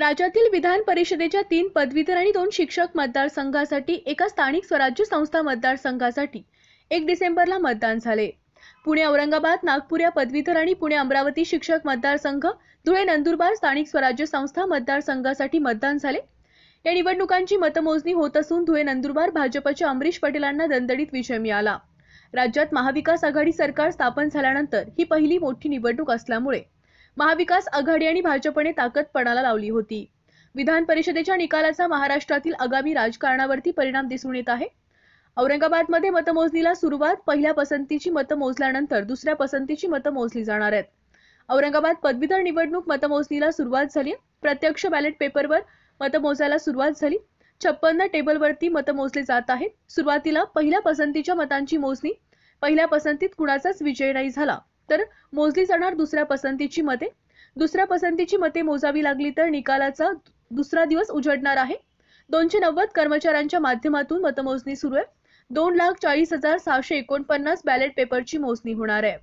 राज्यातील विधान परिषदेच्या तीन पदवीधर आणि दोन शिक्षक मतदारसंघासाठी एका स्थानिक स्वराज्य संस्था मतदारसंघासाठी एक डिसेंबरला मतदान झाले पुणे औरंगाबाद नागपूर या पदवीधर आणि पुणे अमरावती शिक्षक मतदारसंघ धुळे नंदुरबार स्थानिक स्वराज्य संस्था मतदारसंघासाठी मतदान झाले या निवडणुकांची मतमोजणी होत असून धुळे नंदुरबार भाजपच्या अमरीश पटेलांना दणदणीत विजय मिळाला राज्यात महाविकास आघाडी सरकार स्थापन झाल्यानंतर ही पहिली मोठी निवडणूक असल्यामुळे महाविकास आघाडी आणि भाजपने ताकद पणाला लावली होती विधान परिषदेच्या निकालाचा महाराष्ट्रातील आगामी राजकारणावरती परिणाम दिसून येत आहे औरंगाबादमध्ये मतमोजणीला सुरुवात पहिल्या पसंतीची मतं मोजल्यानंतर दुसऱ्या पसंतीची मतं मोजली जाणार आहेत औरंगाबाद पदवीधर निवडणूक मतमोजणीला सुरुवात झाली प्रत्यक्ष बॅलेट पेपरवर मतमोजायला सुरुवात झाली छप्पन्न टेबलवरती मतं मोजले जात आहेत सुरुवातीला पहिल्या पसंतीच्या मतांची मोजणी पहिल्या पसंतीत कुणाचाच विजय नाही झाला तर मोजली जाणार दुसऱ्या पसंतीची मते दुसऱ्या पसंतीची मते मोजावी लागली तर निकालाचा दुसरा दिवस उजडणार आहे दोनशे नव्वद कर्मचाऱ्यांच्या माध्यमातून मतमोजणी सुरू आहे दोन लाख चाळीस हजार सहाशे एकोणपन्नास बॅलेट पेपरची मोजणी होणार आहे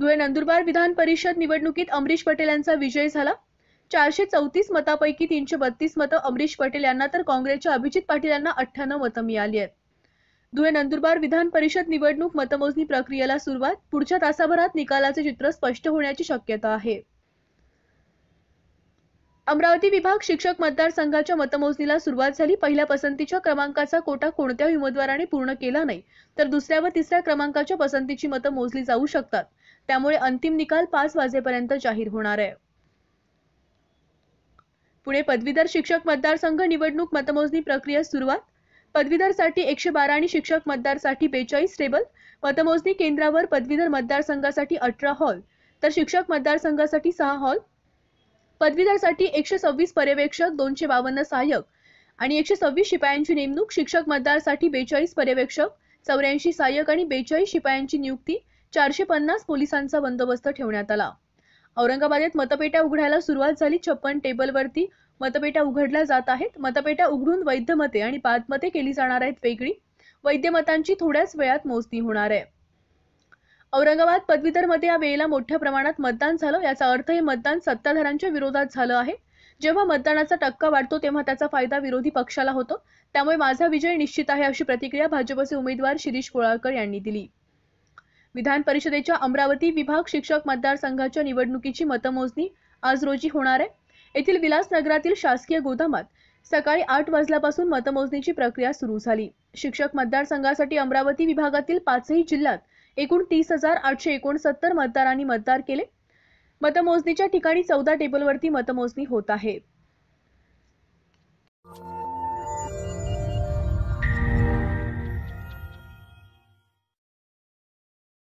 धुळे नंदुरबार विधान परिषद निवडणुकीत अमरीश पटेल यांचा विजय झाला चारशे चौतीस मतापैकी तीनशे बत्तीस मतं अमरीश पटेल यांना तर काँग्रेसच्या अभिजित पाटील यांना अठ्ठ्याण्णव मतं मिळाली आहेत धुळे नंदुरबार विधान परिषद निवडणूक मतमोजणी प्रक्रियेला सुरुवात पुढच्या तासाभरात निकालाचे चित्र स्पष्ट होण्याची शक्यता आहे अमरावती विभाग शिक्षक मतदारसंघाच्या मतमोजणीला सुरुवात झाली पहिल्या पसंतीच्या क्रमांकाचा कोटा कोणत्याही उमेदवाराने पूर्ण केला नाही तर दुसऱ्या व तिसऱ्या क्रमांकाच्या पसंतीची मतं मोजली जाऊ शकतात त्यामुळे अंतिम निकाल पाच वाजेपर्यंत जाहीर होणार आहे पुणे पदवीधर शिक्षक मतदारसंघ निवडणूक मतमोजणी प्रक्रिया सुरुवात पदवीधरसाठी एकशे बारा आणि शिक्षक मतदारसाठी बेचाळीस टेबल मतमोजणी केंद्रावर पदवीधर मतदारसंघासाठी अठरा हॉल तर शिक्षक मतदारसंघासाठी सहा हॉल पदवीधरसाठी एकशे सव्वीस पर्यवेक्षक दोनशे बावन्न सहाय्यक आणि एकशे सव्वीस शिपायांची नेमणूक शिक्षक मतदारसाठी बेचाळीस पर्यवेक्षक चौऱ्याऐंशी सहाय्यक आणि बेचाळीस शिपायांची नियुक्ती चारशे पन्नास पोलिसांचा बंदोबस्त ठेवण्यात आला औरंगाबादेत मतपेट्या उघडायला सुरुवात झाली छप्पन टेबलवरती मतपेट्या उघडल्या जात आहेत मतपेट्या उघडून वैध मते आणि बाद मते केली जाणार आहेत वेगळी वैद्य मतांची थोड्याच वेळात मोजणी होणार आहे औरंगाबाद पदवीधरमध्ये या वेळेला मोठ्या प्रमाणात मतदान झालं याचा अर्थ हे मतदान सत्ताधारांच्या विरोधात झालं आहे जेव्हा मतदानाचा टक्का वाढतो तेव्हा त्याचा फायदा विरोधी पक्षाला होतो त्यामुळे माझा विजय निश्चित आहे अशी प्रतिक्रिया भाजपचे उमेदवार शिरीष कोळाळकर यांनी दिली विधान परिषदेच्या अमरावती विभाग शिक्षक मतदारसंघाच्या निवडणुकीची मतमोजणी आज रोजी होणार आहे येथील विलास नगरातील शासकीय गोदामात सकाळी आठ वाजल्यापासून मतमोजणीची प्रक्रिया सुरू झाली शिक्षक मतदारसंघासाठी अमरावती विभागातील पाचही जिल्ह्यात एकूण तीस हजार आठशे एकोणसत्तर मतदारांनी मतदार केले मतमोजणीच्या ठिकाणी चौदा टेबलवरती मतमोजणी होत आहे